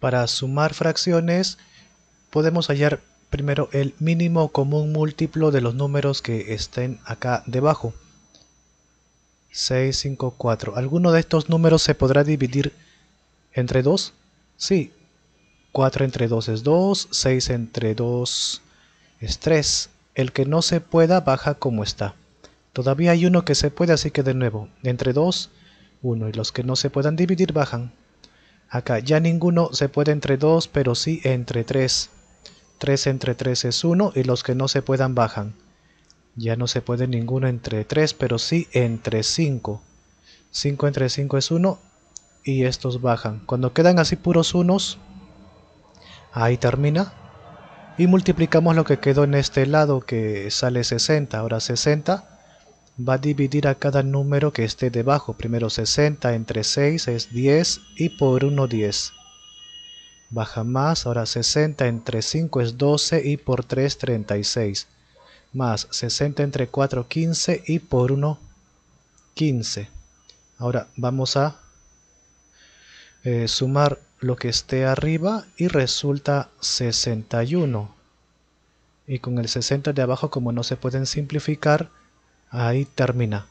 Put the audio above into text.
Para sumar fracciones podemos hallar primero el mínimo común múltiplo de los números que estén acá debajo. 6, 5, 4. ¿Alguno de estos números se podrá dividir entre 2? Sí. 4 entre 2 es 2, 6 entre 2 es 3. El que no se pueda baja como está. Todavía hay uno que se puede, así que de nuevo, entre 2, 1. Y los que no se puedan dividir bajan. Acá ya ninguno se puede entre 2, pero sí entre 3. 3 entre 3 es 1 y los que no se puedan bajan. Ya no se puede ninguno entre 3, pero sí entre 5. 5 entre 5 es 1 y estos bajan. Cuando quedan así puros unos, ahí termina. Y multiplicamos lo que quedó en este lado que sale 60. Ahora 60 va a dividir a cada número que esté debajo. Primero 60 entre 6 es 10 y por 1 10. Baja más, ahora 60 entre 5 es 12 y por 3 36. Más 60 entre 4 15 y por 1 15. Ahora vamos a eh, sumar lo que esté arriba y resulta 61. Y con el 60 de abajo como no se pueden simplificar, Ahí termina.